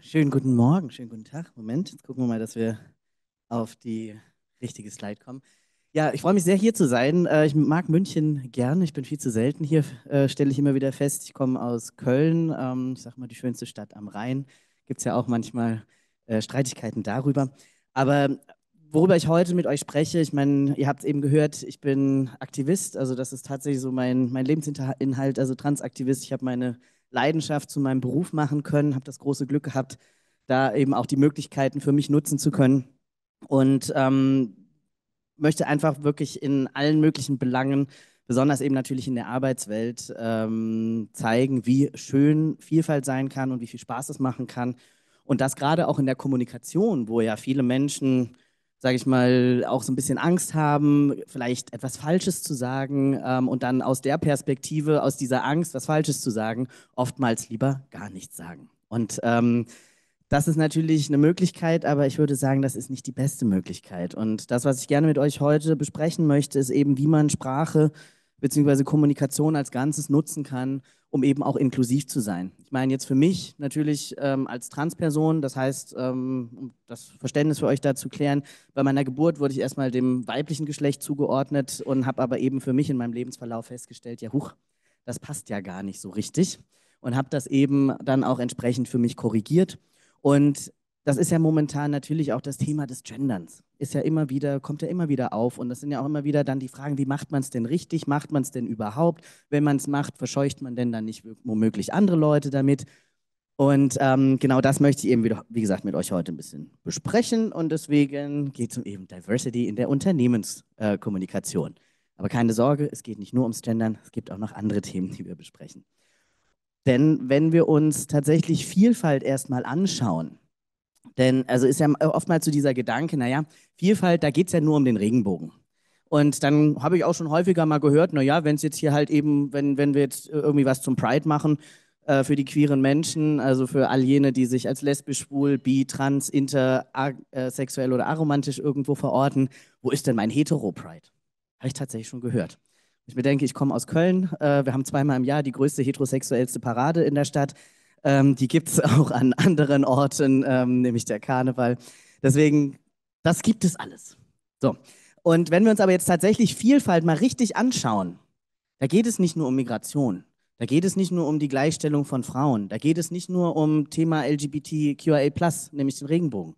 schönen guten Morgen, schönen guten Tag. Moment, jetzt gucken wir mal, dass wir auf die richtige Slide kommen. Ja, ich freue mich sehr, hier zu sein. Äh, ich mag München gern. Ich bin viel zu selten hier, äh, stelle ich immer wieder fest. Ich komme aus Köln, ähm, ich sage mal, die schönste Stadt am Rhein. Gibt es ja auch manchmal äh, Streitigkeiten darüber. Aber ähm, worüber ich heute mit euch spreche, ich meine, ihr habt es eben gehört, ich bin Aktivist. Also, das ist tatsächlich so mein, mein Lebensinhalt, also Transaktivist. Ich habe meine Leidenschaft zu meinem Beruf machen können, habe das große Glück gehabt, da eben auch die Möglichkeiten für mich nutzen zu können und ähm, möchte einfach wirklich in allen möglichen Belangen, besonders eben natürlich in der Arbeitswelt, ähm, zeigen, wie schön Vielfalt sein kann und wie viel Spaß es machen kann. Und das gerade auch in der Kommunikation, wo ja viele Menschen sage ich mal, auch so ein bisschen Angst haben, vielleicht etwas Falsches zu sagen ähm, und dann aus der Perspektive, aus dieser Angst, was Falsches zu sagen, oftmals lieber gar nichts sagen. Und ähm, das ist natürlich eine Möglichkeit, aber ich würde sagen, das ist nicht die beste Möglichkeit. Und das, was ich gerne mit euch heute besprechen möchte, ist eben, wie man Sprache beziehungsweise Kommunikation als Ganzes nutzen kann, um eben auch inklusiv zu sein. Ich meine jetzt für mich natürlich ähm, als Transperson, das heißt, ähm, um das Verständnis für euch da zu klären, bei meiner Geburt wurde ich erstmal dem weiblichen Geschlecht zugeordnet und habe aber eben für mich in meinem Lebensverlauf festgestellt, ja huch, das passt ja gar nicht so richtig und habe das eben dann auch entsprechend für mich korrigiert. Und das ist ja momentan natürlich auch das Thema des Genderns. Ist ja immer wieder, kommt ja immer wieder auf. Und das sind ja auch immer wieder dann die Fragen, wie macht man es denn richtig? Macht man es denn überhaupt? Wenn man es macht, verscheucht man denn dann nicht womöglich andere Leute damit? Und ähm, genau das möchte ich eben, wieder, wie gesagt, mit euch heute ein bisschen besprechen. Und deswegen geht es um eben Diversity in der Unternehmenskommunikation. Äh, Aber keine Sorge, es geht nicht nur ums Gendern, es gibt auch noch andere Themen, die wir besprechen. Denn wenn wir uns tatsächlich Vielfalt erstmal anschauen, denn also ist ja äh, oftmals so dieser Gedanke, naja, Vielfalt, da geht es ja nur um den Regenbogen. Und dann habe ich auch schon häufiger mal gehört, naja, wenn es jetzt hier halt eben, wenn, wenn wir jetzt äh, irgendwie was zum Pride machen, äh, für die queeren Menschen, also für all jene, die sich als lesbisch, schwul, bi, trans, inter, äh, sexuell oder aromantisch irgendwo verorten, wo ist denn mein Hetero-Pride? Habe ich tatsächlich schon gehört. Ich mir denke, ich komme aus Köln, äh, wir haben zweimal im Jahr die größte heterosexuellste Parade in der Stadt. Ähm, die gibt es auch an anderen Orten, ähm, nämlich der Karneval. Deswegen, das gibt es alles. So. Und wenn wir uns aber jetzt tatsächlich Vielfalt mal richtig anschauen, da geht es nicht nur um Migration, da geht es nicht nur um die Gleichstellung von Frauen, da geht es nicht nur um Thema LGBTQIA+, nämlich den Regenbogen.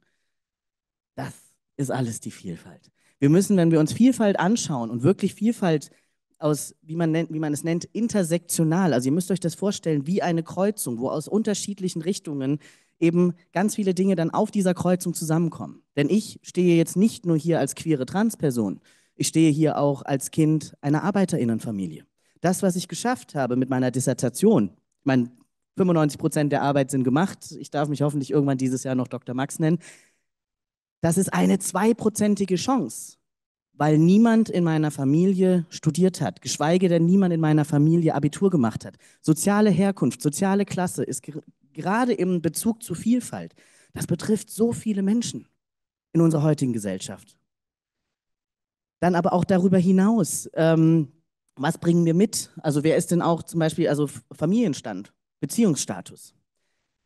Das ist alles die Vielfalt. Wir müssen, wenn wir uns Vielfalt anschauen und wirklich Vielfalt aus, wie man, nennt, wie man es nennt, intersektional. Also ihr müsst euch das vorstellen wie eine Kreuzung, wo aus unterschiedlichen Richtungen eben ganz viele Dinge dann auf dieser Kreuzung zusammenkommen. Denn ich stehe jetzt nicht nur hier als queere Transperson, ich stehe hier auch als Kind einer Arbeiterinnenfamilie. Das, was ich geschafft habe mit meiner Dissertation, ich meine, 95 Prozent der Arbeit sind gemacht, ich darf mich hoffentlich irgendwann dieses Jahr noch Dr. Max nennen, das ist eine zweiprozentige Chance weil niemand in meiner Familie studiert hat, geschweige denn niemand in meiner Familie Abitur gemacht hat. Soziale Herkunft, soziale Klasse ist ger gerade im Bezug zu Vielfalt. Das betrifft so viele Menschen in unserer heutigen Gesellschaft. Dann aber auch darüber hinaus, ähm, was bringen wir mit? Also wer ist denn auch zum Beispiel, also Familienstand, Beziehungsstatus,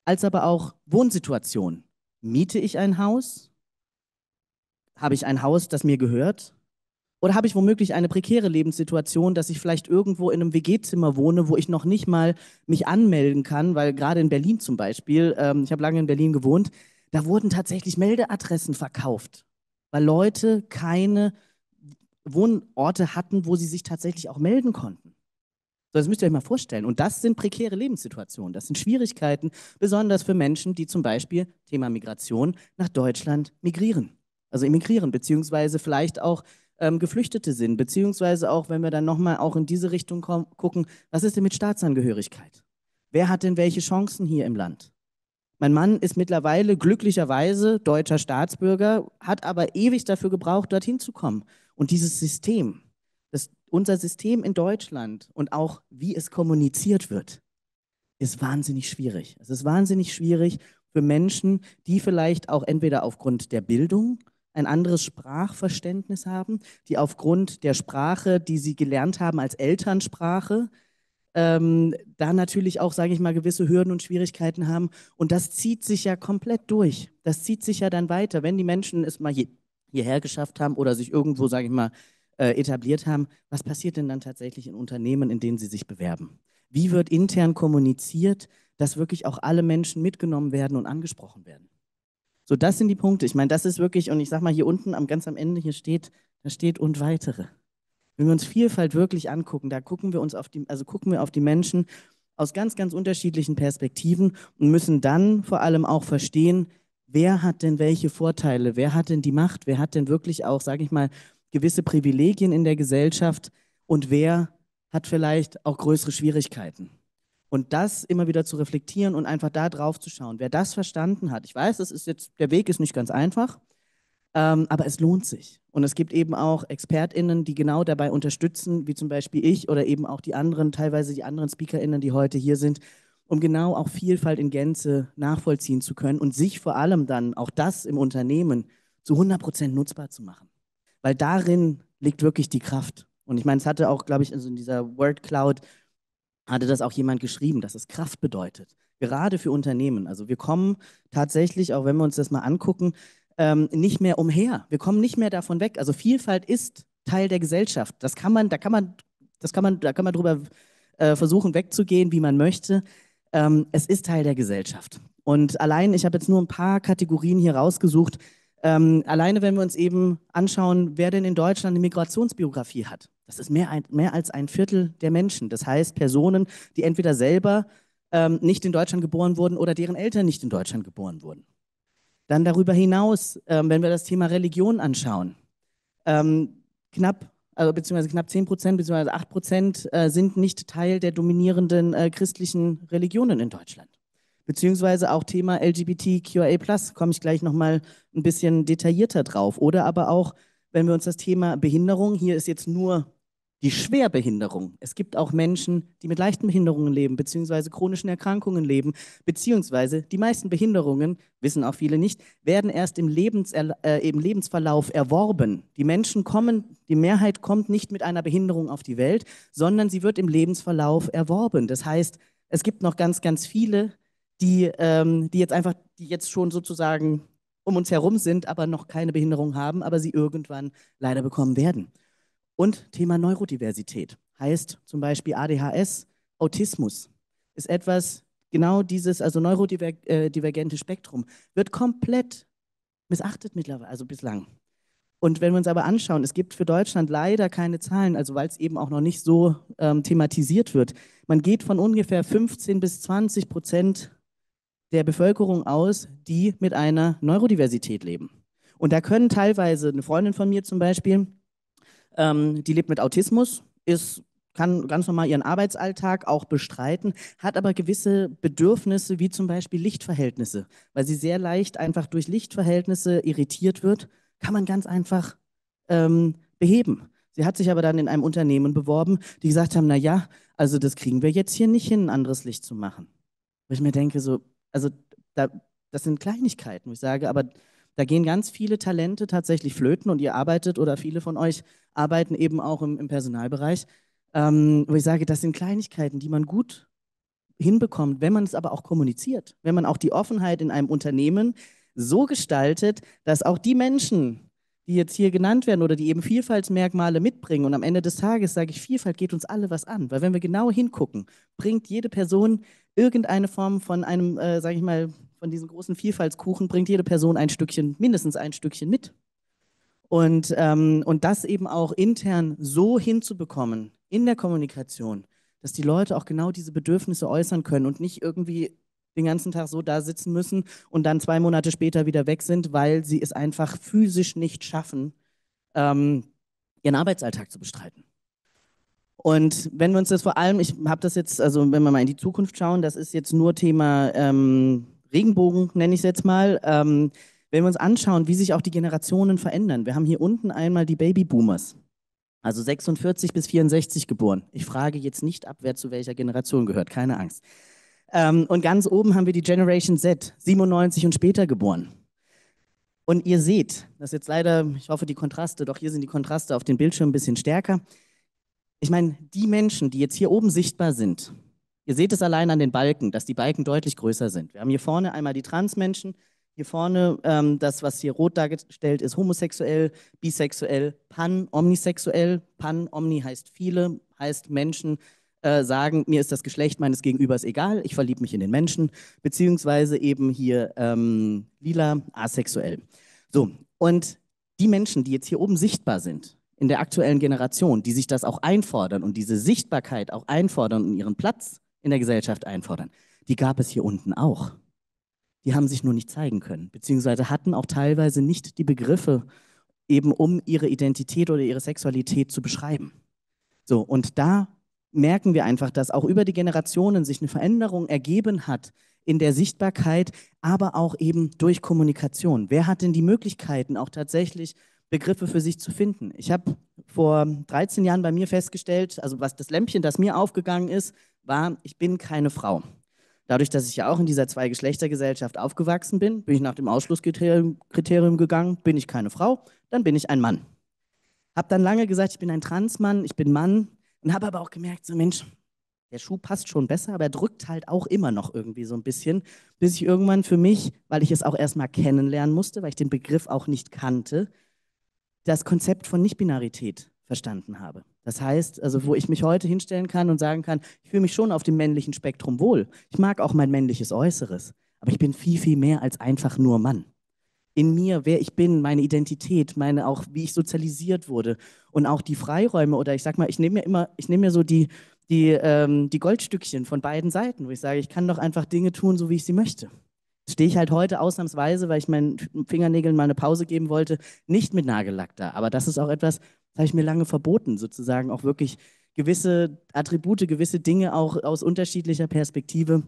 als aber auch Wohnsituation. Miete ich ein Haus? Habe ich ein Haus, das mir gehört? Oder habe ich womöglich eine prekäre Lebenssituation, dass ich vielleicht irgendwo in einem WG-Zimmer wohne, wo ich noch nicht mal mich anmelden kann, weil gerade in Berlin zum Beispiel, ähm, ich habe lange in Berlin gewohnt, da wurden tatsächlich Meldeadressen verkauft, weil Leute keine Wohnorte hatten, wo sie sich tatsächlich auch melden konnten. So, das müsst ihr euch mal vorstellen. Und das sind prekäre Lebenssituationen. Das sind Schwierigkeiten, besonders für Menschen, die zum Beispiel, Thema Migration, nach Deutschland migrieren. Also emigrieren, beziehungsweise vielleicht auch ähm, Geflüchtete sind, beziehungsweise auch, wenn wir dann nochmal auch in diese Richtung gucken, was ist denn mit Staatsangehörigkeit? Wer hat denn welche Chancen hier im Land? Mein Mann ist mittlerweile glücklicherweise deutscher Staatsbürger, hat aber ewig dafür gebraucht, dorthin zu kommen. Und dieses System, das, unser System in Deutschland und auch wie es kommuniziert wird, ist wahnsinnig schwierig. Es ist wahnsinnig schwierig für Menschen, die vielleicht auch entweder aufgrund der Bildung ein anderes Sprachverständnis haben, die aufgrund der Sprache, die sie gelernt haben als Elternsprache, ähm, da natürlich auch, sage ich mal, gewisse Hürden und Schwierigkeiten haben. Und das zieht sich ja komplett durch. Das zieht sich ja dann weiter, wenn die Menschen es mal hier, hierher geschafft haben oder sich irgendwo, sage ich mal, äh, etabliert haben. Was passiert denn dann tatsächlich in Unternehmen, in denen sie sich bewerben? Wie wird intern kommuniziert, dass wirklich auch alle Menschen mitgenommen werden und angesprochen werden? So, das sind die Punkte. Ich meine, das ist wirklich, und ich sage mal hier unten am ganz am Ende, hier steht, da steht und weitere. Wenn wir uns Vielfalt wirklich angucken, da gucken wir uns auf die, also gucken wir auf die Menschen aus ganz, ganz unterschiedlichen Perspektiven und müssen dann vor allem auch verstehen, wer hat denn welche Vorteile, wer hat denn die Macht, wer hat denn wirklich auch, sage ich mal, gewisse Privilegien in der Gesellschaft und wer hat vielleicht auch größere Schwierigkeiten. Und das immer wieder zu reflektieren und einfach da drauf zu schauen. Wer das verstanden hat, ich weiß, das ist jetzt, der Weg ist nicht ganz einfach, ähm, aber es lohnt sich. Und es gibt eben auch ExpertInnen, die genau dabei unterstützen, wie zum Beispiel ich oder eben auch die anderen, teilweise die anderen SpeakerInnen, die heute hier sind, um genau auch Vielfalt in Gänze nachvollziehen zu können und sich vor allem dann auch das im Unternehmen zu 100 Prozent nutzbar zu machen. Weil darin liegt wirklich die Kraft. Und ich meine, es hatte auch, glaube ich, also in dieser Word Cloud hatte das auch jemand geschrieben, dass es Kraft bedeutet, gerade für Unternehmen. Also wir kommen tatsächlich, auch wenn wir uns das mal angucken, ähm, nicht mehr umher. Wir kommen nicht mehr davon weg. Also Vielfalt ist Teil der Gesellschaft. Das kann man, da kann man, das kann man, da kann man drüber äh, versuchen wegzugehen, wie man möchte. Ähm, es ist Teil der Gesellschaft. Und allein, ich habe jetzt nur ein paar Kategorien hier rausgesucht. Ähm, alleine, wenn wir uns eben anschauen, wer denn in Deutschland eine Migrationsbiografie hat, das ist mehr, mehr als ein Viertel der Menschen. Das heißt Personen, die entweder selber ähm, nicht in Deutschland geboren wurden oder deren Eltern nicht in Deutschland geboren wurden. Dann darüber hinaus, ähm, wenn wir das Thema Religion anschauen, ähm, knapp, also beziehungsweise knapp 10 Prozent beziehungsweise 8 Prozent äh, sind nicht Teil der dominierenden äh, christlichen Religionen in Deutschland. Beziehungsweise auch Thema LGBTQIA+, komme ich gleich nochmal ein bisschen detaillierter drauf. Oder aber auch, wenn wir uns das Thema Behinderung, hier ist jetzt nur die Schwerbehinderung. Es gibt auch Menschen, die mit leichten Behinderungen leben, beziehungsweise chronischen Erkrankungen leben, beziehungsweise die meisten Behinderungen, wissen auch viele nicht, werden erst im, äh, im Lebensverlauf erworben. Die Menschen kommen, die Mehrheit kommt nicht mit einer Behinderung auf die Welt, sondern sie wird im Lebensverlauf erworben. Das heißt, es gibt noch ganz, ganz viele, die, ähm, die jetzt einfach, die jetzt schon sozusagen um uns herum sind, aber noch keine Behinderung haben, aber sie irgendwann leider bekommen werden. Und Thema Neurodiversität heißt zum Beispiel ADHS, Autismus ist etwas, genau dieses, also neurodivergente äh, Spektrum, wird komplett missachtet mittlerweile, also bislang. Und wenn wir uns aber anschauen, es gibt für Deutschland leider keine Zahlen, also weil es eben auch noch nicht so ähm, thematisiert wird. Man geht von ungefähr 15 bis 20 Prozent der Bevölkerung aus, die mit einer Neurodiversität leben. Und da können teilweise, eine Freundin von mir zum Beispiel, ähm, die lebt mit Autismus, ist kann ganz normal ihren Arbeitsalltag auch bestreiten, hat aber gewisse Bedürfnisse, wie zum Beispiel Lichtverhältnisse, weil sie sehr leicht einfach durch Lichtverhältnisse irritiert wird, kann man ganz einfach ähm, beheben. Sie hat sich aber dann in einem Unternehmen beworben, die gesagt haben, naja, also das kriegen wir jetzt hier nicht hin, ein anderes Licht zu machen. Wo ich mir denke, so, also da, das sind Kleinigkeiten, wo ich sage, aber da gehen ganz viele Talente tatsächlich flöten und ihr arbeitet oder viele von euch arbeiten eben auch im, im Personalbereich, ähm, wo ich sage, das sind Kleinigkeiten, die man gut hinbekommt, wenn man es aber auch kommuniziert, wenn man auch die Offenheit in einem Unternehmen so gestaltet, dass auch die Menschen, die jetzt hier genannt werden oder die eben Vielfaltsmerkmale mitbringen. Und am Ende des Tages sage ich, Vielfalt geht uns alle was an, weil wenn wir genau hingucken, bringt jede Person irgendeine Form von einem, äh, sage ich mal, von diesem großen Vielfaltskuchen bringt jede Person ein Stückchen, mindestens ein Stückchen mit. Und, ähm, und das eben auch intern so hinzubekommen in der Kommunikation, dass die Leute auch genau diese Bedürfnisse äußern können und nicht irgendwie den ganzen Tag so da sitzen müssen und dann zwei Monate später wieder weg sind, weil sie es einfach physisch nicht schaffen, ähm, ihren Arbeitsalltag zu bestreiten. Und wenn wir uns das vor allem, ich habe das jetzt, also wenn wir mal in die Zukunft schauen, das ist jetzt nur Thema ähm, Regenbogen, nenne ich es jetzt mal, ähm, wenn wir uns anschauen, wie sich auch die Generationen verändern. Wir haben hier unten einmal die Babyboomers, also 46 bis 64 geboren. Ich frage jetzt nicht ab, wer zu welcher Generation gehört, keine Angst. Ähm, und ganz oben haben wir die Generation Z, 97 und später geboren. Und ihr seht, das ist jetzt leider, ich hoffe, die Kontraste, doch hier sind die Kontraste auf dem Bildschirm ein bisschen stärker. Ich meine, die Menschen, die jetzt hier oben sichtbar sind, Ihr seht es allein an den Balken, dass die Balken deutlich größer sind. Wir haben hier vorne einmal die Transmenschen, hier vorne ähm, das, was hier rot dargestellt ist, homosexuell, bisexuell, pan, omnisexuell. Pan, omni heißt viele, heißt Menschen äh, sagen, mir ist das Geschlecht meines Gegenübers egal, ich verliebe mich in den Menschen, beziehungsweise eben hier ähm, lila, asexuell. So, und die Menschen, die jetzt hier oben sichtbar sind, in der aktuellen Generation, die sich das auch einfordern und diese Sichtbarkeit auch einfordern und ihren Platz in der Gesellschaft einfordern. Die gab es hier unten auch. Die haben sich nur nicht zeigen können, beziehungsweise hatten auch teilweise nicht die Begriffe, eben um ihre Identität oder ihre Sexualität zu beschreiben. So, und da merken wir einfach, dass auch über die Generationen sich eine Veränderung ergeben hat in der Sichtbarkeit, aber auch eben durch Kommunikation. Wer hat denn die Möglichkeiten, auch tatsächlich Begriffe für sich zu finden. Ich habe vor 13 Jahren bei mir festgestellt, also was das Lämpchen, das mir aufgegangen ist, war, ich bin keine Frau. Dadurch, dass ich ja auch in dieser Zweigeschlechtergesellschaft aufgewachsen bin, bin ich nach dem Ausschlusskriterium gegangen, bin ich keine Frau, dann bin ich ein Mann. Habe dann lange gesagt, ich bin ein Transmann, ich bin Mann und habe aber auch gemerkt, so Mensch, der Schuh passt schon besser, aber er drückt halt auch immer noch irgendwie so ein bisschen, bis ich irgendwann für mich, weil ich es auch erstmal kennenlernen musste, weil ich den Begriff auch nicht kannte, das Konzept von Nichtbinarität verstanden habe. Das heißt, also wo mhm. ich mich heute hinstellen kann und sagen kann, ich fühle mich schon auf dem männlichen Spektrum wohl. Ich mag auch mein männliches Äußeres, aber ich bin viel, viel mehr als einfach nur Mann. In mir, wer ich bin, meine Identität, meine auch, wie ich sozialisiert wurde und auch die Freiräume oder ich sag mal, ich nehme mir immer, ich nehme mir so die, die, ähm, die Goldstückchen von beiden Seiten, wo ich sage, ich kann doch einfach Dinge tun, so wie ich sie möchte stehe ich halt heute ausnahmsweise, weil ich meinen Fingernägeln mal eine Pause geben wollte, nicht mit Nagellack da. Aber das ist auch etwas, das habe ich mir lange verboten, sozusagen auch wirklich gewisse Attribute, gewisse Dinge auch aus unterschiedlicher Perspektive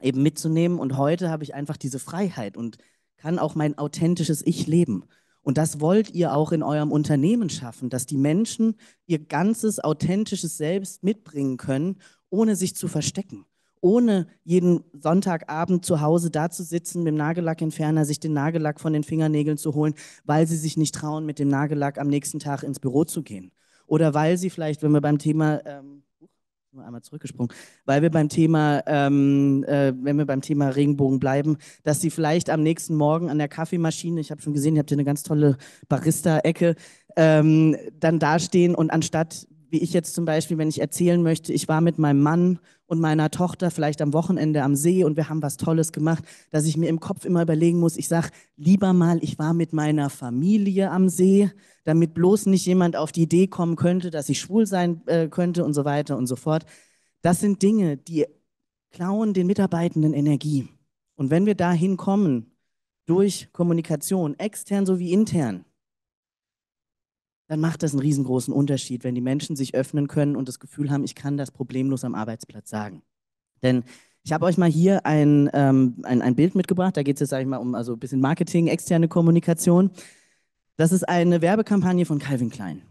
eben mitzunehmen. Und heute habe ich einfach diese Freiheit und kann auch mein authentisches Ich leben. Und das wollt ihr auch in eurem Unternehmen schaffen, dass die Menschen ihr ganzes authentisches Selbst mitbringen können, ohne sich zu verstecken ohne jeden Sonntagabend zu Hause da zu sitzen mit dem Nagellackentferner, sich den Nagellack von den Fingernägeln zu holen, weil sie sich nicht trauen, mit dem Nagellack am nächsten Tag ins Büro zu gehen. Oder weil sie vielleicht, wenn wir beim Thema ähm, nur einmal zurückgesprungen, weil wir beim Thema, ähm, äh, wenn wir beim Thema Regenbogen bleiben, dass sie vielleicht am nächsten Morgen an der Kaffeemaschine, ich habe schon gesehen, ihr habt hier eine ganz tolle Barista-Ecke, ähm, dann dastehen und anstatt, wie ich jetzt zum Beispiel, wenn ich erzählen möchte, ich war mit meinem Mann und meiner Tochter vielleicht am Wochenende am See und wir haben was Tolles gemacht, dass ich mir im Kopf immer überlegen muss, ich sage lieber mal, ich war mit meiner Familie am See, damit bloß nicht jemand auf die Idee kommen könnte, dass ich schwul sein äh, könnte und so weiter und so fort. Das sind Dinge, die klauen den Mitarbeitenden Energie. Und wenn wir dahin kommen, durch Kommunikation, extern sowie intern, dann macht das einen riesengroßen Unterschied, wenn die Menschen sich öffnen können und das Gefühl haben, ich kann das problemlos am Arbeitsplatz sagen. Denn ich habe euch mal hier ein, ähm, ein, ein, Bild mitgebracht, da geht es jetzt, sage ich mal, um also ein bisschen Marketing, externe Kommunikation. Das ist eine Werbekampagne von Calvin Klein.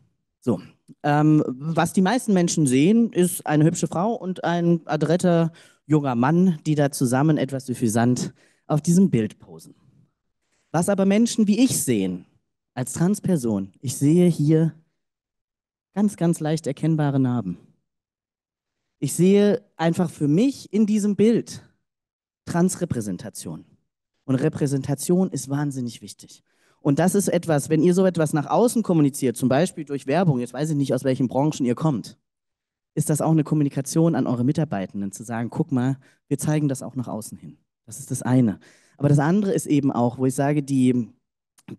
So, ähm, was die meisten Menschen sehen, ist eine hübsche Frau und ein adretter junger Mann, die da zusammen etwas suffisant auf diesem Bild posen. Was aber Menschen wie ich sehen, als Transperson, ich sehe hier ganz, ganz leicht erkennbare Narben. Ich sehe einfach für mich in diesem Bild Transrepräsentation. Und Repräsentation ist wahnsinnig wichtig. Und das ist etwas, wenn ihr so etwas nach außen kommuniziert, zum Beispiel durch Werbung, jetzt weiß ich nicht, aus welchen Branchen ihr kommt, ist das auch eine Kommunikation an eure Mitarbeitenden, zu sagen, guck mal, wir zeigen das auch nach außen hin. Das ist das eine. Aber das andere ist eben auch, wo ich sage, die,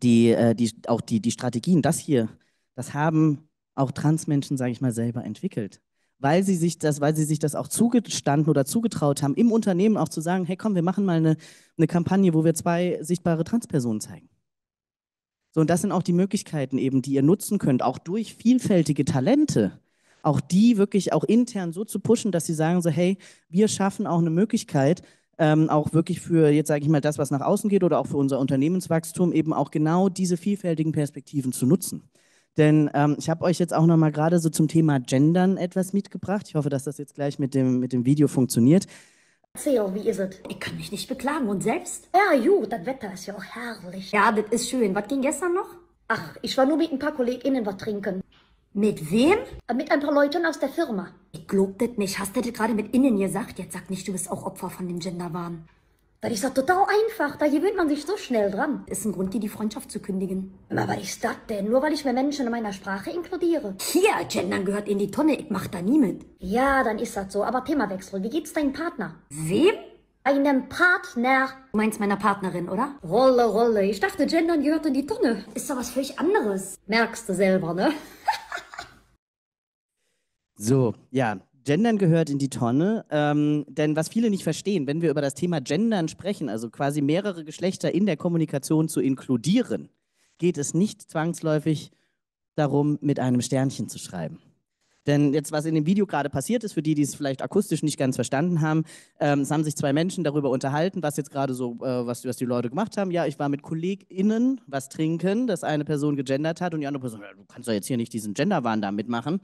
die, äh, die, auch die, die Strategien, das hier, das haben auch Transmenschen, sage ich mal, selber entwickelt. Weil sie, sich das, weil sie sich das auch zugestanden oder zugetraut haben, im Unternehmen auch zu sagen, hey komm, wir machen mal eine, eine Kampagne, wo wir zwei sichtbare Transpersonen zeigen. So, und das sind auch die Möglichkeiten eben, die ihr nutzen könnt, auch durch vielfältige Talente, auch die wirklich auch intern so zu pushen, dass sie sagen so, hey, wir schaffen auch eine Möglichkeit, ähm, auch wirklich für, jetzt sage ich mal, das, was nach außen geht oder auch für unser Unternehmenswachstum, eben auch genau diese vielfältigen Perspektiven zu nutzen. Denn ähm, ich habe euch jetzt auch noch mal gerade so zum Thema Gendern etwas mitgebracht. Ich hoffe, dass das jetzt gleich mit dem, mit dem Video funktioniert. Theo, wie ist es? Ich kann mich nicht beklagen. Und selbst? Ja, ju, das Wetter ist ja auch herrlich. Ja, das ist schön. Was ging gestern noch? Ach, ich war nur mit ein paar KollegInnen was trinken. Mit wem? Äh, mit ein paar Leuten aus der Firma. Ich glaub das nicht. Hast du das gerade mit innen gesagt? Jetzt sag nicht, du bist auch Opfer von dem Genderwahn. Das ist doch total einfach. Da gewöhnt man sich so schnell dran. Ist ein Grund, dir die Freundschaft zu kündigen. Aber was ist das denn? Nur weil ich mehr Menschen in meiner Sprache inkludiere. Hier, Gendern gehört in die Tonne. Ich mach da nie mit. Ja, dann ist das so. Aber Themawechsel. Wie geht's deinem Partner? Wem? Einem Partner. Du meinst meiner Partnerin, oder? Rolle, Rolle. Ich dachte, Gendern gehört in die Tonne. Ist doch was völlig anderes. Merkst du selber, ne? so, ja, Gendern gehört in die Tonne, ähm, denn was viele nicht verstehen, wenn wir über das Thema Gendern sprechen, also quasi mehrere Geschlechter in der Kommunikation zu inkludieren, geht es nicht zwangsläufig darum, mit einem Sternchen zu schreiben. Denn jetzt, was in dem Video gerade passiert ist, für die, die es vielleicht akustisch nicht ganz verstanden haben, ähm, es haben sich zwei Menschen darüber unterhalten, was jetzt gerade so, äh, was, was, die Leute gemacht haben. Ja, ich war mit KollegInnen was trinken, dass eine Person gegendert hat und die andere Person, du kannst doch jetzt hier nicht diesen Genderwahn da mitmachen.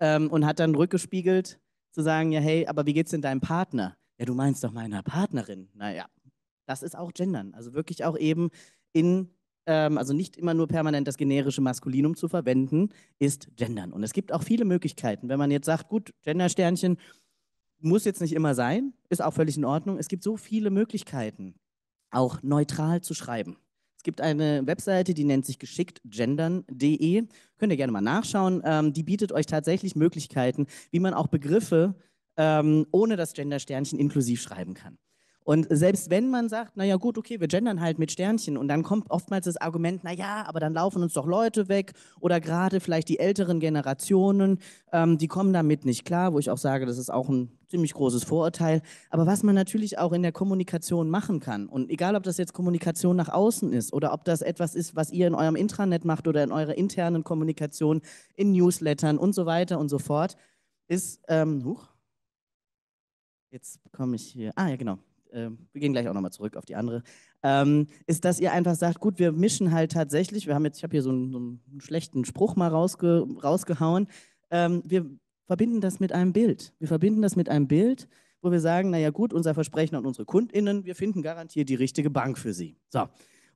Ähm, und hat dann rückgespiegelt, zu sagen, ja, hey, aber wie geht's denn deinem Partner? Ja, du meinst doch meiner Partnerin. Naja, das ist auch Gendern. Also wirklich auch eben in ähm, also nicht immer nur permanent das generische Maskulinum zu verwenden, ist Gendern. Und es gibt auch viele Möglichkeiten. Wenn man jetzt sagt, gut, Gendersternchen muss jetzt nicht immer sein, ist auch völlig in Ordnung. Es gibt so viele Möglichkeiten, auch neutral zu schreiben. Es gibt eine Webseite, die nennt sich geschicktgendern.de. Könnt ihr gerne mal nachschauen. Ähm, die bietet euch tatsächlich Möglichkeiten, wie man auch Begriffe ähm, ohne das Gendersternchen inklusiv schreiben kann. Und selbst wenn man sagt, naja gut, okay, wir gendern halt mit Sternchen und dann kommt oftmals das Argument, naja, aber dann laufen uns doch Leute weg oder gerade vielleicht die älteren Generationen, ähm, die kommen damit nicht klar, wo ich auch sage, das ist auch ein ziemlich großes Vorurteil. Aber was man natürlich auch in der Kommunikation machen kann und egal, ob das jetzt Kommunikation nach außen ist oder ob das etwas ist, was ihr in eurem Intranet macht oder in eurer internen Kommunikation, in Newslettern und so weiter und so fort, ist, ähm, huch, jetzt komme ich hier, ah ja genau, äh, wir gehen gleich auch nochmal zurück auf die andere, ähm, ist, dass ihr einfach sagt, gut, wir mischen halt tatsächlich, wir haben jetzt, ich habe hier so einen, so einen, schlechten Spruch mal rausge, rausgehauen, ähm, wir verbinden das mit einem Bild. Wir verbinden das mit einem Bild, wo wir sagen, naja gut, unser Versprechen an unsere KundInnen, wir finden garantiert die richtige Bank für sie. So.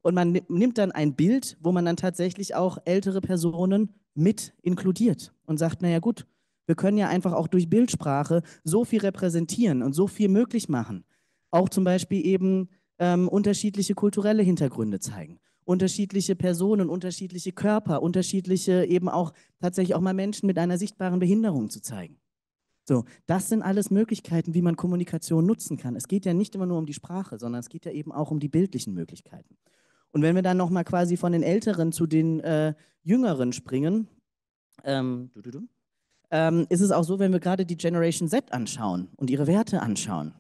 Und man nimmt dann ein Bild, wo man dann tatsächlich auch ältere Personen mit inkludiert und sagt, naja gut, wir können ja einfach auch durch Bildsprache so viel repräsentieren und so viel möglich machen auch zum Beispiel eben ähm, unterschiedliche kulturelle Hintergründe zeigen, unterschiedliche Personen, unterschiedliche Körper, unterschiedliche eben auch tatsächlich auch mal Menschen mit einer sichtbaren Behinderung zu zeigen. So, das sind alles Möglichkeiten, wie man Kommunikation nutzen kann. Es geht ja nicht immer nur um die Sprache, sondern es geht ja eben auch um die bildlichen Möglichkeiten. Und wenn wir dann nochmal quasi von den Älteren zu den äh, Jüngeren springen, ähm, du, du, du, ähm, ist es auch so, wenn wir gerade die Generation Z anschauen und ihre Werte anschauen,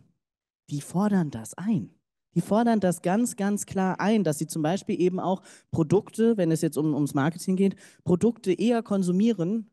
die fordern das ein. Die fordern das ganz, ganz klar ein, dass sie zum Beispiel eben auch Produkte, wenn es jetzt um, ums Marketing geht, Produkte eher konsumieren,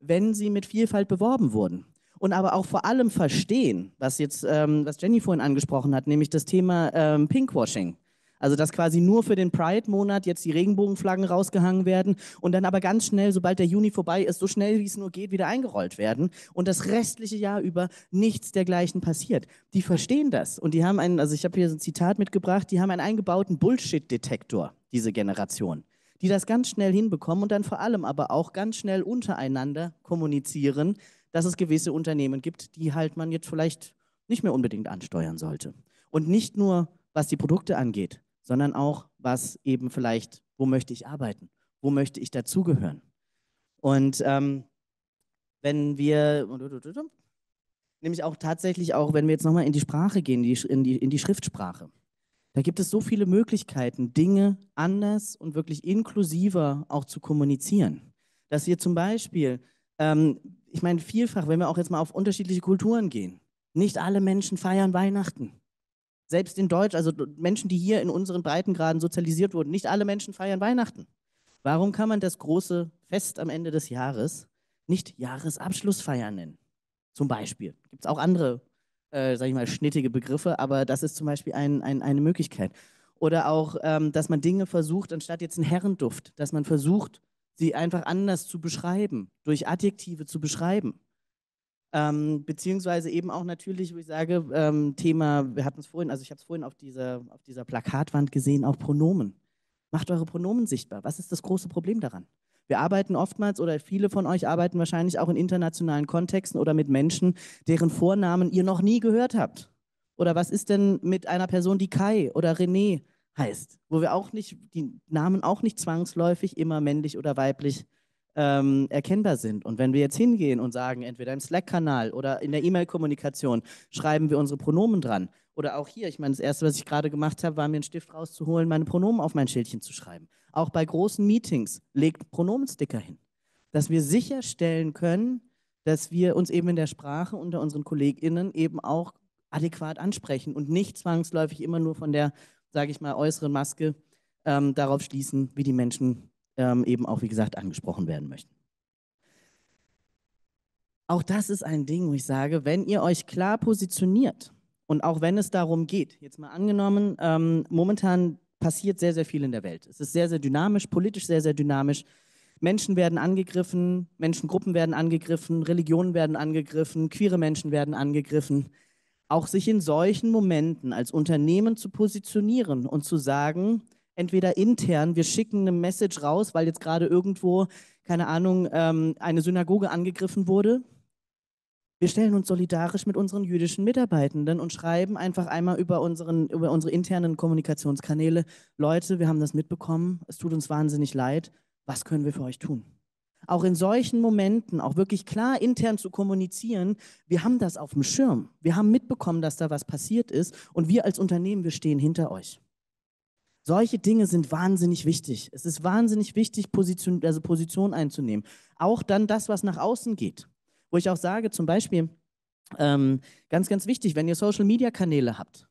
wenn sie mit Vielfalt beworben wurden. Und aber auch vor allem verstehen, was jetzt, ähm, was Jenny vorhin angesprochen hat, nämlich das Thema ähm, Pinkwashing. Also dass quasi nur für den Pride-Monat jetzt die Regenbogenflaggen rausgehangen werden und dann aber ganz schnell, sobald der Juni vorbei ist, so schnell wie es nur geht, wieder eingerollt werden und das restliche Jahr über nichts dergleichen passiert. Die verstehen das und die haben einen, also ich habe hier so ein Zitat mitgebracht, die haben einen eingebauten Bullshit-Detektor, diese Generation die das ganz schnell hinbekommen und dann vor allem aber auch ganz schnell untereinander kommunizieren, dass es gewisse Unternehmen gibt, die halt man jetzt vielleicht nicht mehr unbedingt ansteuern sollte. Und nicht nur was die Produkte angeht, sondern auch, was eben vielleicht, wo möchte ich arbeiten, wo möchte ich dazugehören. Und ähm, wenn wir, nämlich auch tatsächlich auch, wenn wir jetzt nochmal in die Sprache gehen, in die, in, die, Schriftsprache, da gibt es so viele Möglichkeiten, Dinge anders und wirklich inklusiver auch zu kommunizieren. Dass wir zum Beispiel, ähm, ich meine, vielfach, wenn wir auch jetzt mal auf unterschiedliche Kulturen gehen, nicht alle Menschen feiern Weihnachten. Selbst in Deutsch, also Menschen, die hier in unseren Breitengraden sozialisiert wurden, nicht alle Menschen feiern Weihnachten. Warum kann man das große Fest am Ende des Jahres nicht Jahresabschlussfeier nennen? Zum Beispiel. Gibt es auch andere, äh, sage ich mal, schnittige Begriffe, aber das ist zum Beispiel ein, ein, eine Möglichkeit. Oder auch, ähm, dass man Dinge versucht, anstatt jetzt einen Herrenduft, dass man versucht, sie einfach anders zu beschreiben, durch Adjektive zu beschreiben. Ähm, beziehungsweise eben auch natürlich, wo ich sage, ähm, Thema, wir hatten es vorhin, also ich habe es vorhin auf dieser, auf dieser Plakatwand gesehen, auch Pronomen. Macht eure Pronomen sichtbar. Was ist das große Problem daran? Wir arbeiten oftmals oder viele von euch arbeiten wahrscheinlich auch in internationalen Kontexten oder mit Menschen, deren Vornamen ihr noch nie gehört habt. Oder was ist denn mit einer Person, die Kai oder René heißt, wo wir auch nicht, die Namen auch nicht zwangsläufig immer männlich oder weiblich äh, ähm, erkennbar sind. Und wenn wir jetzt hingehen und sagen, entweder im Slack-Kanal oder in der E-Mail-Kommunikation schreiben wir unsere Pronomen dran. Oder auch hier, ich meine, das Erste, was ich gerade gemacht habe, war mir einen Stift rauszuholen, meine Pronomen auf mein Schildchen zu schreiben. Auch bei großen Meetings legt Pronomensticker hin, dass wir sicherstellen können, dass wir uns eben in der Sprache unter unseren KollegInnen eben auch adäquat ansprechen und nicht zwangsläufig immer nur von der, sage ich mal, äußeren Maske ähm, darauf schließen, wie die Menschen ähm, eben auch, wie gesagt, angesprochen werden möchten. Auch das ist ein Ding, wo ich sage, wenn ihr euch klar positioniert und auch wenn es darum geht, jetzt mal angenommen, ähm, momentan passiert sehr, sehr viel in der Welt. Es ist sehr, sehr dynamisch, politisch sehr, sehr dynamisch. Menschen werden angegriffen, Menschengruppen werden angegriffen, Religionen werden angegriffen, queere Menschen werden angegriffen. Auch sich in solchen Momenten als Unternehmen zu positionieren und zu sagen, entweder intern, wir schicken eine Message raus, weil jetzt gerade irgendwo, keine Ahnung, ähm, eine Synagoge angegriffen wurde. Wir stellen uns solidarisch mit unseren jüdischen Mitarbeitenden und schreiben einfach einmal über, unseren, über unsere internen Kommunikationskanäle, Leute, wir haben das mitbekommen, es tut uns wahnsinnig leid, was können wir für euch tun? auch in solchen Momenten auch wirklich klar intern zu kommunizieren, wir haben das auf dem Schirm. Wir haben mitbekommen, dass da was passiert ist und wir als Unternehmen, wir stehen hinter euch. Solche Dinge sind wahnsinnig wichtig. Es ist wahnsinnig wichtig, Position, also Position einzunehmen. Auch dann das, was nach außen geht. Wo ich auch sage, zum Beispiel, ähm, ganz, ganz wichtig, wenn ihr Social-Media-Kanäle habt.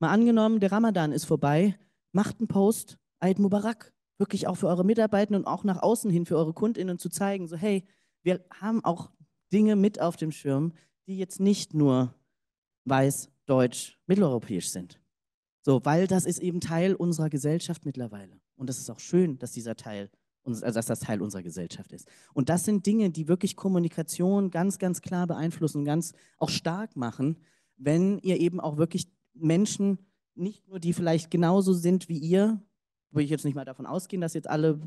Mal angenommen, der Ramadan ist vorbei, macht einen Post, Eid Mubarak, wirklich auch für eure Mitarbeiter und auch nach außen hin für eure KundInnen zu zeigen, so hey, wir haben auch Dinge mit auf dem Schirm, die jetzt nicht nur weiß, deutsch, mitteleuropäisch sind. So, weil das ist eben Teil unserer Gesellschaft mittlerweile. Und das ist auch schön, dass dieser Teil, also dass das Teil unserer Gesellschaft ist. Und das sind Dinge, die wirklich Kommunikation ganz, ganz klar beeinflussen, ganz auch stark machen, wenn ihr eben auch wirklich Menschen, nicht nur die vielleicht genauso sind wie ihr, würde ich jetzt nicht mal davon ausgehen, dass jetzt alle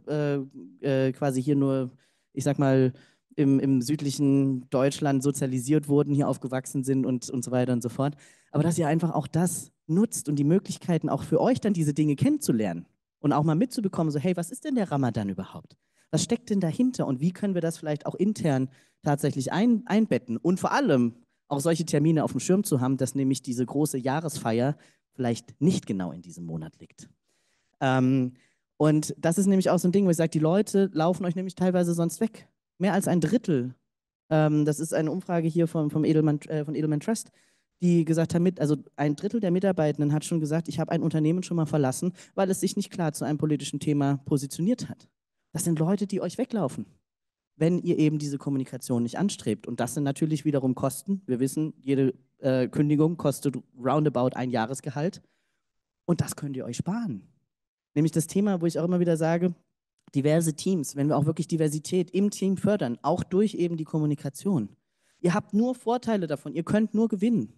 äh, äh, quasi hier nur, ich sag mal, im, im, südlichen Deutschland sozialisiert wurden, hier aufgewachsen sind und, und so weiter und so fort. Aber dass ihr einfach auch das nutzt und die Möglichkeiten auch für euch dann diese Dinge kennenzulernen und auch mal mitzubekommen, so hey, was ist denn der Ramadan überhaupt? Was steckt denn dahinter und wie können wir das vielleicht auch intern tatsächlich ein, einbetten? Und vor allem auch solche Termine auf dem Schirm zu haben, dass nämlich diese große Jahresfeier vielleicht nicht genau in diesem Monat liegt. Ähm, und das ist nämlich auch so ein Ding, wo ich sage, die Leute laufen euch nämlich teilweise sonst weg. Mehr als ein Drittel. Ähm, das ist eine Umfrage hier vom, vom Edelman, äh, von Edelman Trust die gesagt haben, mit, also ein Drittel der Mitarbeitenden hat schon gesagt, ich habe ein Unternehmen schon mal verlassen, weil es sich nicht klar zu einem politischen Thema positioniert hat. Das sind Leute, die euch weglaufen, wenn ihr eben diese Kommunikation nicht anstrebt. Und das sind natürlich wiederum Kosten. Wir wissen, jede äh, Kündigung kostet roundabout ein Jahresgehalt. Und das könnt ihr euch sparen. Nämlich das Thema, wo ich auch immer wieder sage, diverse Teams, wenn wir auch wirklich Diversität im Team fördern, auch durch eben die Kommunikation. Ihr habt nur Vorteile davon, ihr könnt nur gewinnen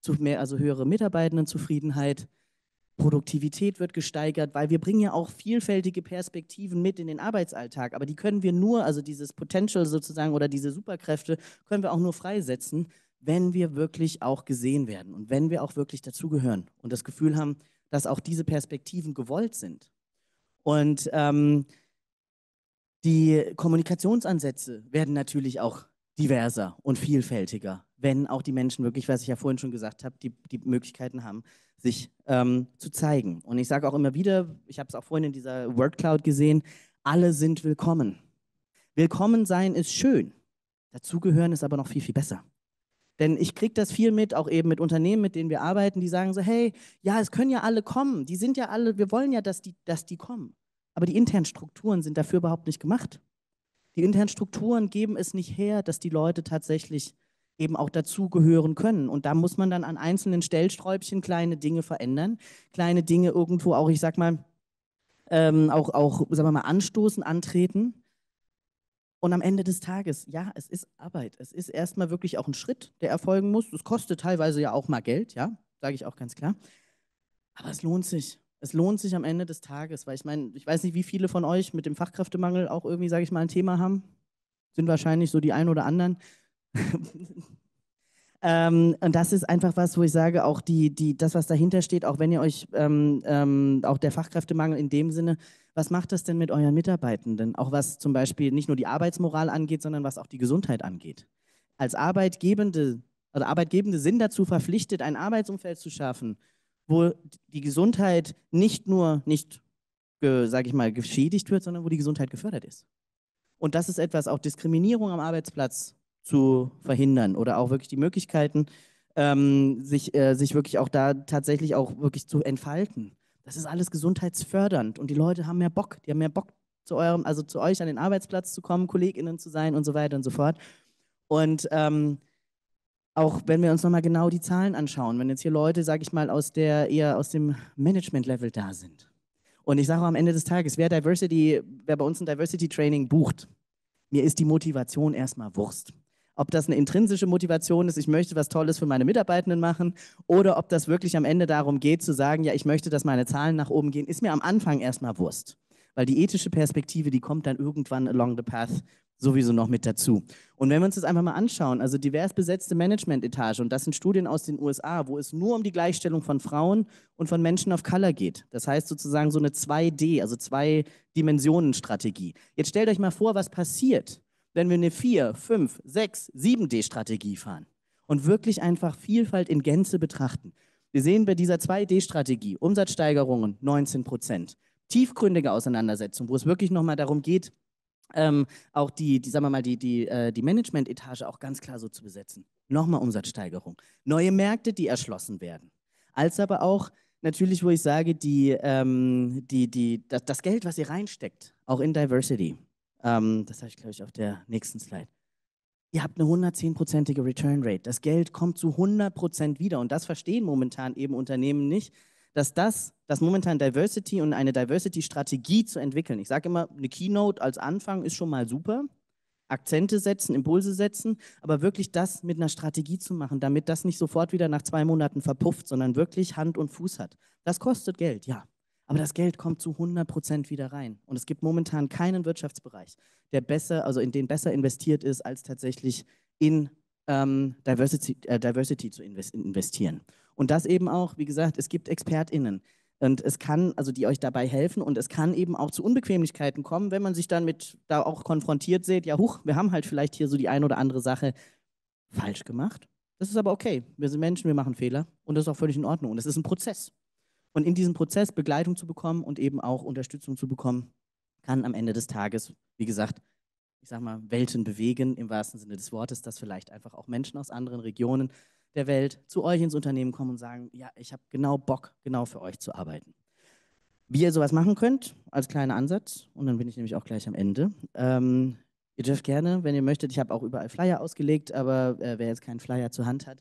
zu mehr, also höhere Mitarbeitendenzufriedenheit, Produktivität wird gesteigert, weil wir bringen ja auch vielfältige Perspektiven mit in den Arbeitsalltag, aber die können wir nur, also dieses Potential sozusagen oder diese Superkräfte können wir auch nur freisetzen, wenn wir wirklich auch gesehen werden und wenn wir auch wirklich dazugehören und das Gefühl haben, dass auch diese Perspektiven gewollt sind. Und ähm, die Kommunikationsansätze werden natürlich auch diverser und vielfältiger wenn auch die Menschen wirklich, was ich ja vorhin schon gesagt habe, die, die Möglichkeiten haben, sich ähm, zu zeigen. Und ich sage auch immer wieder, ich habe es auch vorhin in dieser Word Cloud gesehen, alle sind willkommen. Willkommen sein ist schön. Dazugehören ist aber noch viel, viel besser. Denn ich kriege das viel mit, auch eben mit Unternehmen, mit denen wir arbeiten, die sagen so, hey, ja, es können ja alle kommen. Die sind ja alle, wir wollen ja, dass die, dass die kommen. Aber die internen Strukturen sind dafür überhaupt nicht gemacht. Die internen Strukturen geben es nicht her, dass die Leute tatsächlich eben auch dazugehören können. Und da muss man dann an einzelnen Stellsträubchen kleine Dinge verändern, kleine Dinge irgendwo auch, ich sag mal, ähm, auch, auch, sagen wir mal, anstoßen, antreten. Und am Ende des Tages, ja, es ist Arbeit. Es ist erstmal wirklich auch ein Schritt, der erfolgen muss. Es kostet teilweise ja auch mal Geld, ja, sage ich auch ganz klar. Aber es lohnt sich. Es lohnt sich am Ende des Tages, weil ich meine, ich weiß nicht, wie viele von euch mit dem Fachkräftemangel auch irgendwie, sage ich mal, ein Thema haben. Sind wahrscheinlich so die ein oder anderen. ähm, und das ist einfach was, wo ich sage, auch die, die, das, was dahinter steht, auch wenn ihr euch, ähm, ähm, auch der Fachkräftemangel in dem Sinne, was macht das denn mit euren Mitarbeitenden? Auch was zum Beispiel nicht nur die Arbeitsmoral angeht, sondern was auch die Gesundheit angeht. Als Arbeitgebende oder also Arbeitgebende sind dazu verpflichtet, ein Arbeitsumfeld zu schaffen, wo die Gesundheit nicht nur nicht, sage ich mal, geschädigt wird, sondern wo die Gesundheit gefördert ist. Und das ist etwas, auch Diskriminierung am Arbeitsplatz zu verhindern oder auch wirklich die Möglichkeiten, ähm, sich, äh, sich wirklich auch da tatsächlich auch wirklich zu entfalten. Das ist alles gesundheitsfördernd und die Leute haben mehr Bock, die haben mehr Bock zu eurem, also zu euch an den Arbeitsplatz zu kommen, KollegInnen zu sein und so weiter und so fort. Und ähm, auch wenn wir uns nochmal genau die Zahlen anschauen, wenn jetzt hier Leute, sage ich mal, aus der eher aus dem Management-Level da sind. Und ich sage auch am Ende des Tages, wer Diversity, wer bei uns ein Diversity Training bucht, mir ist die Motivation erstmal Wurst ob das eine intrinsische Motivation ist, ich möchte was Tolles für meine Mitarbeitenden machen, oder ob das wirklich am Ende darum geht zu sagen, ja, ich möchte, dass meine Zahlen nach oben gehen, ist mir am Anfang erstmal Wurst. Weil die ethische Perspektive, die kommt dann irgendwann along the path sowieso noch mit dazu. Und wenn wir uns das einfach mal anschauen, also divers besetzte Management-Etage, und das sind Studien aus den USA, wo es nur um die Gleichstellung von Frauen und von Menschen of Color geht. Das heißt sozusagen so eine 2D, also Zwei-Dimensionen-Strategie. Jetzt stellt euch mal vor, was passiert, wenn wir eine 4, 5, 6, 7D-Strategie fahren und wirklich einfach Vielfalt in Gänze betrachten. Wir sehen bei dieser 2D-Strategie Umsatzsteigerungen 19 Prozent, tiefgründige Auseinandersetzung, wo es wirklich nochmal darum geht, ähm, auch die, die, sagen wir mal, die, die, äh, die Management-Etage auch ganz klar so zu besetzen. Nochmal Umsatzsteigerung. Neue Märkte, die erschlossen werden. Als aber auch natürlich, wo ich sage, die, ähm, die, die, das, das Geld, was ihr reinsteckt, auch in Diversity. Ähm, das habe ich, glaube ich, auf der nächsten Slide. Ihr habt eine 110-prozentige Return Rate. Das Geld kommt zu 100 Prozent wieder. Und das verstehen momentan eben Unternehmen nicht, dass das, dass momentan Diversity und eine Diversity-Strategie zu entwickeln. Ich sage immer, eine Keynote als Anfang ist schon mal super. Akzente setzen, Impulse setzen, aber wirklich das mit einer Strategie zu machen, damit das nicht sofort wieder nach zwei Monaten verpufft, sondern wirklich Hand und Fuß hat. Das kostet Geld, ja. Aber das Geld kommt zu 100 Prozent wieder rein. Und es gibt momentan keinen Wirtschaftsbereich, der besser, also in den besser investiert ist, als tatsächlich in ähm, Diversity, äh, Diversity, zu investieren. Und das eben auch, wie gesagt, es gibt ExpertInnen. Und es kann, also die euch dabei helfen und es kann eben auch zu Unbequemlichkeiten kommen, wenn man sich dann mit da auch konfrontiert sieht, ja huch, wir haben halt vielleicht hier so die ein oder andere Sache falsch gemacht. Das ist aber okay. Wir sind Menschen, wir machen Fehler und das ist auch völlig in Ordnung. Und das ist ein Prozess. Und in diesem Prozess Begleitung zu bekommen und eben auch Unterstützung zu bekommen, kann am Ende des Tages, wie gesagt, ich sag mal, Welten bewegen im wahrsten Sinne des Wortes, dass vielleicht einfach auch Menschen aus anderen Regionen der Welt zu euch ins Unternehmen kommen und sagen, ja, ich habe genau Bock, genau für euch zu arbeiten. Wie ihr sowas machen könnt, als kleiner Ansatz, und dann bin ich nämlich auch gleich am Ende. Ähm, ihr dürft gerne, wenn ihr möchtet, ich habe auch überall Flyer ausgelegt, aber äh, wer jetzt keinen Flyer zur Hand hat,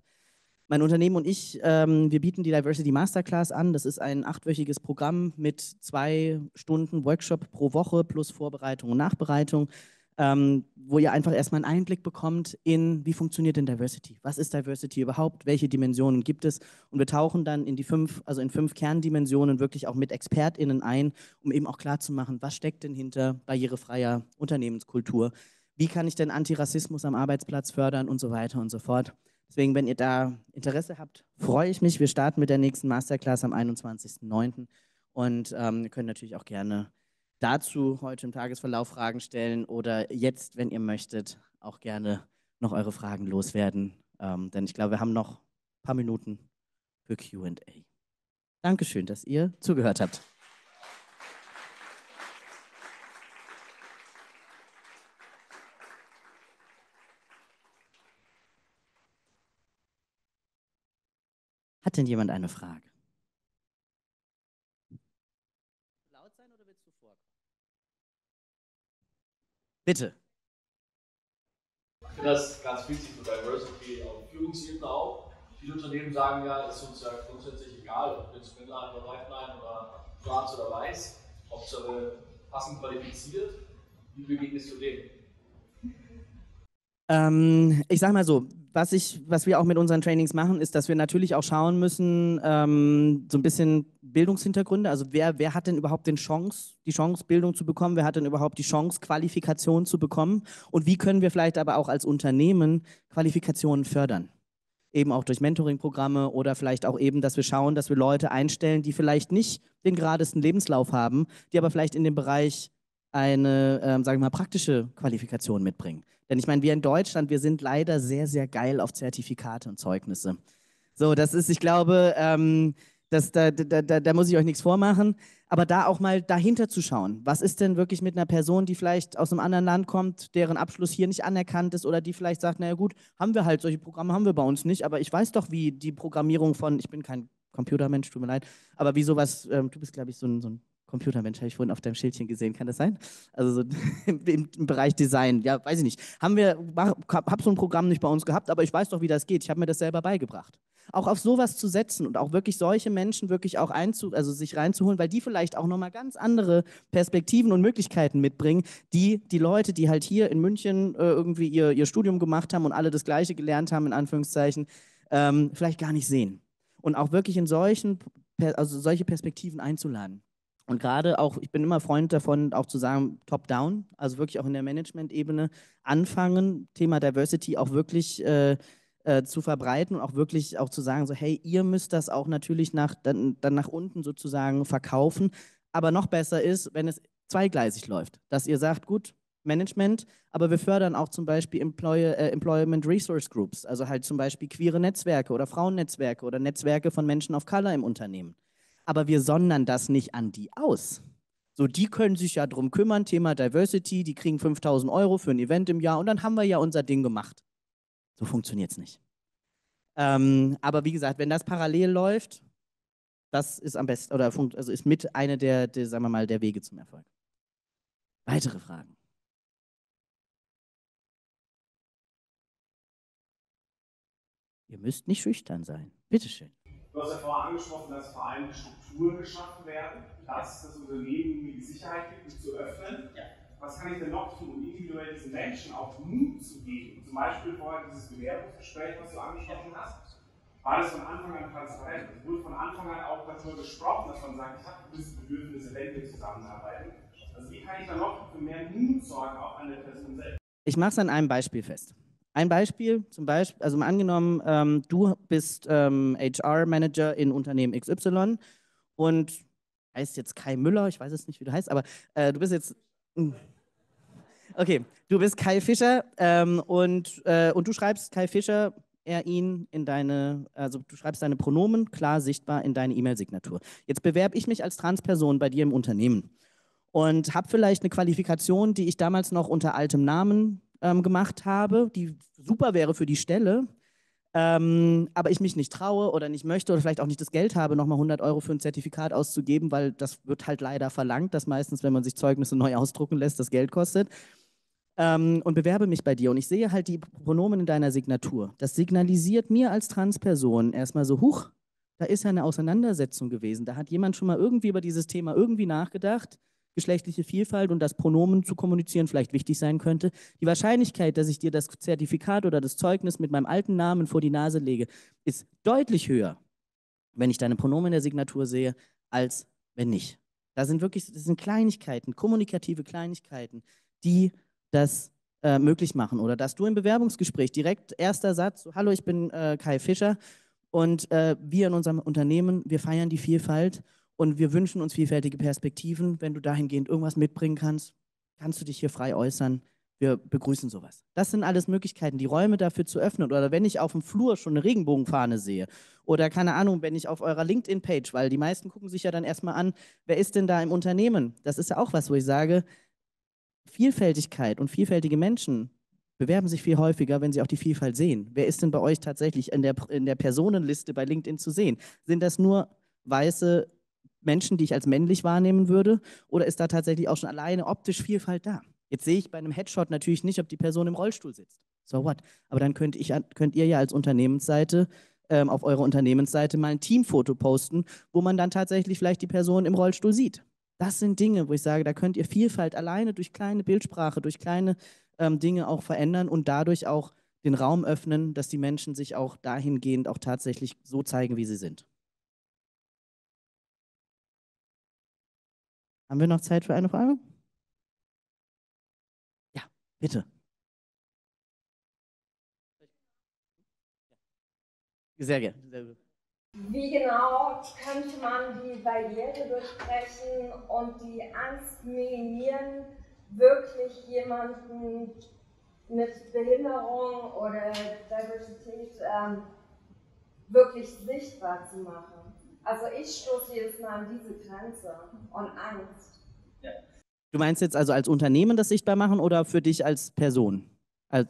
mein Unternehmen und ich, ähm, wir bieten die Diversity Masterclass an. Das ist ein achtwöchiges Programm mit zwei Stunden Workshop pro Woche plus Vorbereitung und Nachbereitung, ähm, wo ihr einfach erstmal einen Einblick bekommt in, wie funktioniert denn Diversity? Was ist Diversity überhaupt? Welche Dimensionen gibt es? Und wir tauchen dann in die fünf, also in fünf Kerndimensionen wirklich auch mit ExpertInnen ein, um eben auch klarzumachen, was steckt denn hinter barrierefreier Unternehmenskultur? wie kann ich denn Antirassismus am Arbeitsplatz fördern und so weiter und so fort. Deswegen, wenn ihr da Interesse habt, freue ich mich. Wir starten mit der nächsten Masterclass am 21.09. Und ähm, ihr könnt natürlich auch gerne dazu heute im Tagesverlauf Fragen stellen oder jetzt, wenn ihr möchtet, auch gerne noch eure Fragen loswerden. Ähm, denn ich glaube, wir haben noch ein paar Minuten für QA. Dankeschön, dass ihr zugehört habt. denn jemand eine Frage? Laut sein oder willst du vorkommen? Bitte. Ich finde das ganz wichtig mit Diversity auf Führungsebene auch. Viele Unternehmen sagen ja, es ist uns ja grundsätzlich egal, ob jetzt Männlein oder Weiblein oder schwarz oder weiß, ob es passend qualifiziert. Wie begegnest du dem? Ähm, ich sag mal so, was, ich, was wir auch mit unseren Trainings machen, ist, dass wir natürlich auch schauen müssen, ähm, so ein bisschen Bildungshintergründe. Also wer, wer hat denn überhaupt den Chance, die Chance, Bildung zu bekommen? Wer hat denn überhaupt die Chance, Qualifikation zu bekommen? Und wie können wir vielleicht aber auch als Unternehmen Qualifikationen fördern? Eben auch durch Mentoring-Programme oder vielleicht auch eben, dass wir schauen, dass wir Leute einstellen, die vielleicht nicht den geradesten Lebenslauf haben, die aber vielleicht in dem Bereich eine, ähm, sagen wir mal, praktische Qualifikation mitbringen. Denn ich meine, wir in Deutschland, wir sind leider sehr, sehr geil auf Zertifikate und Zeugnisse. So, das ist, ich glaube, ähm, das, da, da, da, da muss ich euch nichts vormachen, aber da auch mal dahinter zu schauen. Was ist denn wirklich mit einer Person, die vielleicht aus einem anderen Land kommt, deren Abschluss hier nicht anerkannt ist oder die vielleicht sagt, naja gut, haben wir halt solche Programme, haben wir bei uns nicht, aber ich weiß doch, wie die Programmierung von, ich bin kein Computermensch, tut mir leid, aber wie sowas, ähm, du bist, glaube ich, so ein, so ein Computermensch, habe ich vorhin auf deinem Schildchen gesehen, kann das sein? Also so im, im, Bereich Design, ja, weiß ich nicht. Haben wir, habe so ein Programm nicht bei uns gehabt, aber ich weiß doch, wie das geht. Ich habe mir das selber beigebracht. Auch auf sowas zu setzen und auch wirklich solche Menschen wirklich auch einzu, also sich reinzuholen, weil die vielleicht auch nochmal ganz andere Perspektiven und Möglichkeiten mitbringen, die die Leute, die halt hier in München äh, irgendwie ihr, ihr Studium gemacht haben und alle das Gleiche gelernt haben, in Anführungszeichen, ähm, vielleicht gar nicht sehen. Und auch wirklich in solchen, also solche Perspektiven einzuladen. Und gerade auch, ich bin immer Freund davon, auch zu sagen, top-down, also wirklich auch in der Management-Ebene anfangen, Thema Diversity auch wirklich äh, äh, zu verbreiten und auch wirklich auch zu sagen, so hey, ihr müsst das auch natürlich nach, dann, dann nach unten sozusagen verkaufen. Aber noch besser ist, wenn es zweigleisig läuft, dass ihr sagt, gut, Management, aber wir fördern auch zum Beispiel Employ äh, Employment Resource Groups, also halt zum Beispiel queere Netzwerke oder Frauennetzwerke oder Netzwerke von Menschen of Color im Unternehmen aber wir sondern das nicht an die aus. So, die können sich ja drum kümmern, Thema Diversity, die kriegen 5000 Euro für ein Event im Jahr und dann haben wir ja unser Ding gemacht. So funktioniert es nicht. Ähm, aber wie gesagt, wenn das parallel läuft, das ist am besten, oder funkt, also ist mit einer der, der, sagen wir mal, der Wege zum Erfolg. Weitere Fragen? Ihr müsst nicht schüchtern sein. Bitteschön. Du hast ja vorher angesprochen, dass vor allem Strukturen geschaffen werden, dass das Unternehmen mir die Sicherheit gibt, mich zu öffnen. Ja. Was kann ich denn noch tun, um individuell diesen Menschen auch Mut zu geben? Zum Beispiel vorher dieses Bewerbungsgespräch, was du angesprochen hast. War das von Anfang an transparent? Es wurde von Anfang an auch darüber gesprochen, dass man sagt, ich habe gewisse Bedürfnisse, wenn wir zusammenarbeiten. Also wie kann ich da noch für mehr Mut sorgen, auch an der Person selbst? Ich mache es an einem Beispiel fest. Ein Beispiel, zum Beispiel, also mal angenommen, ähm, du bist ähm, HR-Manager in Unternehmen XY und heißt jetzt Kai Müller, ich weiß es nicht, wie du heißt, aber äh, du bist jetzt. Hm. Okay, du bist Kai Fischer ähm, und, äh, und du schreibst Kai Fischer, er ihn in deine, also du schreibst deine Pronomen klar sichtbar in deine E-Mail-Signatur. Jetzt bewerbe ich mich als Transperson bei dir im Unternehmen und habe vielleicht eine Qualifikation, die ich damals noch unter altem Namen ähm, gemacht habe, die super wäre für die Stelle, ähm, aber ich mich nicht traue oder nicht möchte oder vielleicht auch nicht das Geld habe, nochmal 100 Euro für ein Zertifikat auszugeben, weil das wird halt leider verlangt, dass meistens, wenn man sich Zeugnisse neu ausdrucken lässt, das Geld kostet. Ähm, und bewerbe mich bei dir. Und ich sehe halt die Pronomen in deiner Signatur. Das signalisiert mir als Transperson erstmal so, huch, da ist ja eine Auseinandersetzung gewesen. Da hat jemand schon mal irgendwie über dieses Thema irgendwie nachgedacht geschlechtliche Vielfalt und das Pronomen zu kommunizieren vielleicht wichtig sein könnte. Die Wahrscheinlichkeit, dass ich dir das Zertifikat oder das Zeugnis mit meinem alten Namen vor die Nase lege, ist deutlich höher, wenn ich deine Pronomen in der Signatur sehe, als wenn nicht. Da sind wirklich, das sind Kleinigkeiten, kommunikative Kleinigkeiten, die das äh, möglich machen. Oder dass du im Bewerbungsgespräch direkt erster Satz, hallo, ich bin äh, Kai Fischer und äh, wir in unserem Unternehmen, wir feiern die Vielfalt und wir wünschen uns vielfältige Perspektiven. Wenn du dahingehend irgendwas mitbringen kannst, kannst du dich hier frei äußern. Wir begrüßen sowas. Das sind alles Möglichkeiten, die Räume dafür zu öffnen. Oder wenn ich auf dem Flur schon eine Regenbogenfahne sehe. Oder keine Ahnung, wenn ich auf eurer LinkedIn-Page, weil die meisten gucken sich ja dann erstmal an, wer ist denn da im Unternehmen? Das ist ja auch was, wo ich sage, Vielfältigkeit und vielfältige Menschen bewerben sich viel häufiger, wenn sie auch die Vielfalt sehen. Wer ist denn bei euch tatsächlich in der, in der Personenliste bei LinkedIn zu sehen? Sind das nur weiße Menschen, die ich als männlich wahrnehmen würde? Oder ist da tatsächlich auch schon alleine optisch Vielfalt da? Jetzt sehe ich bei einem Headshot natürlich nicht, ob die Person im Rollstuhl sitzt. So what? Aber dann könnt, ich, könnt ihr ja als Unternehmensseite ähm, auf eurer Unternehmensseite mal ein Teamfoto posten, wo man dann tatsächlich vielleicht die Person im Rollstuhl sieht. Das sind Dinge, wo ich sage, da könnt ihr Vielfalt alleine durch kleine Bildsprache, durch kleine ähm, Dinge auch verändern und dadurch auch den Raum öffnen, dass die Menschen sich auch dahingehend auch tatsächlich so zeigen, wie sie sind. Haben wir noch Zeit für eine Frage? Ja, bitte. Sehr gerne. Sehr gut. Wie genau könnte man die Barriere durchbrechen und die Angst minimieren, wirklich jemanden mit Behinderung oder Diversität ähm, wirklich sichtbar zu machen? Also ich stoße jedes Mal an diese Grenze und Angst. Ja. Du meinst jetzt also als Unternehmen das sichtbar machen oder für dich als Person? Also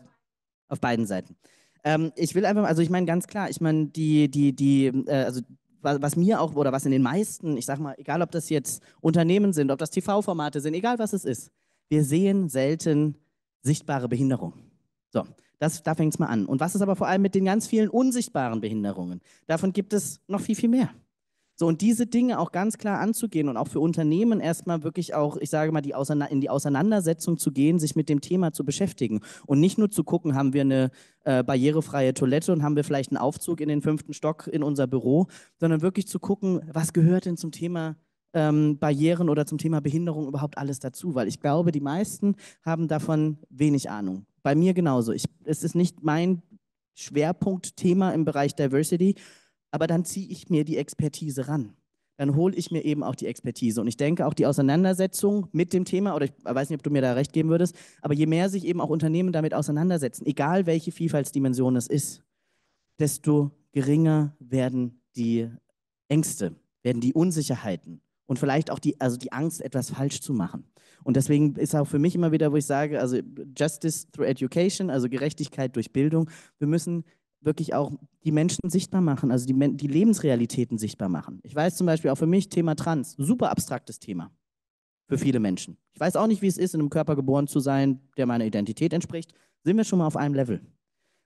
auf beiden Seiten. Ähm, ich will einfach, also ich meine ganz klar, ich meine die, die, die, äh, also was, mir auch oder was in den meisten, ich sag mal, egal ob das jetzt Unternehmen sind, ob das TV-Formate sind, egal was es ist, wir sehen selten sichtbare Behinderungen. So, das, da fängt es mal an. Und was ist aber vor allem mit den ganz vielen unsichtbaren Behinderungen? Davon gibt es noch viel, viel mehr. So, und diese Dinge auch ganz klar anzugehen und auch für Unternehmen erstmal wirklich auch, ich sage mal, die in die Auseinandersetzung zu gehen, sich mit dem Thema zu beschäftigen und nicht nur zu gucken, haben wir eine äh, barrierefreie Toilette und haben wir vielleicht einen Aufzug in den fünften Stock in unser Büro, sondern wirklich zu gucken, was gehört denn zum Thema ähm, Barrieren oder zum Thema Behinderung überhaupt alles dazu, weil ich glaube, die meisten haben davon wenig Ahnung. Bei mir genauso. Ich, es ist nicht mein Schwerpunktthema im Bereich Diversity, aber dann ziehe ich mir die Expertise ran. Dann hole ich mir eben auch die Expertise. Und ich denke auch die Auseinandersetzung mit dem Thema, oder ich weiß nicht, ob du mir da recht geben würdest, aber je mehr sich eben auch Unternehmen damit auseinandersetzen, egal welche Vielfaltsdimension es ist, desto geringer werden die Ängste, werden die Unsicherheiten und vielleicht auch die, also die Angst, etwas falsch zu machen. Und deswegen ist auch für mich immer wieder, wo ich sage, also Justice through Education, also Gerechtigkeit durch Bildung, wir müssen wirklich auch die Menschen sichtbar machen, also die, die Lebensrealitäten sichtbar machen. Ich weiß zum Beispiel auch für mich Thema Trans, super abstraktes Thema für viele Menschen. Ich weiß auch nicht, wie es ist, in einem Körper geboren zu sein, der meiner Identität entspricht. Sind wir schon mal auf einem Level.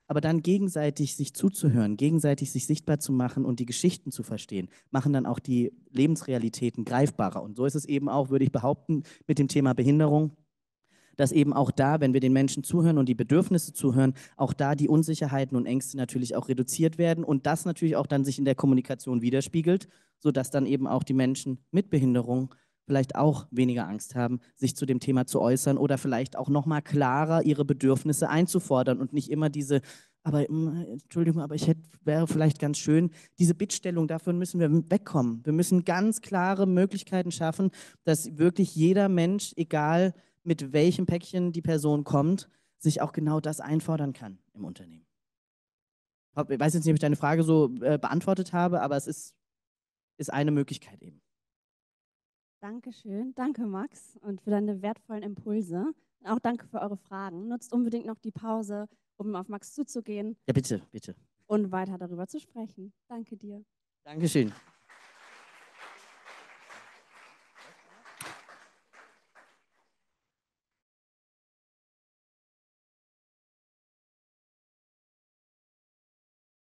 Aber dann gegenseitig sich zuzuhören, gegenseitig sich sichtbar zu machen und die Geschichten zu verstehen, machen dann auch die Lebensrealitäten greifbarer. Und so ist es eben auch, würde ich behaupten, mit dem Thema Behinderung dass eben auch da, wenn wir den Menschen zuhören und die Bedürfnisse zuhören, auch da die Unsicherheiten und Ängste natürlich auch reduziert werden und das natürlich auch dann sich in der Kommunikation widerspiegelt, sodass dann eben auch die Menschen mit Behinderung vielleicht auch weniger Angst haben, sich zu dem Thema zu äußern oder vielleicht auch nochmal klarer ihre Bedürfnisse einzufordern und nicht immer diese aber mm, Entschuldigung, aber ich hätte, wäre vielleicht ganz schön, diese Bittstellung, davon müssen wir wegkommen. Wir müssen ganz klare Möglichkeiten schaffen, dass wirklich jeder Mensch, egal mit welchem Päckchen die Person kommt, sich auch genau das einfordern kann im Unternehmen. Ich weiß jetzt nicht, ob ich deine Frage so äh, beantwortet habe, aber es ist, ist eine Möglichkeit eben. Dankeschön. Danke, Max, und für deine wertvollen Impulse. Und auch danke für eure Fragen. Nutzt unbedingt noch die Pause, um auf Max zuzugehen. Ja, bitte, bitte. Und weiter darüber zu sprechen. Danke dir. Dankeschön.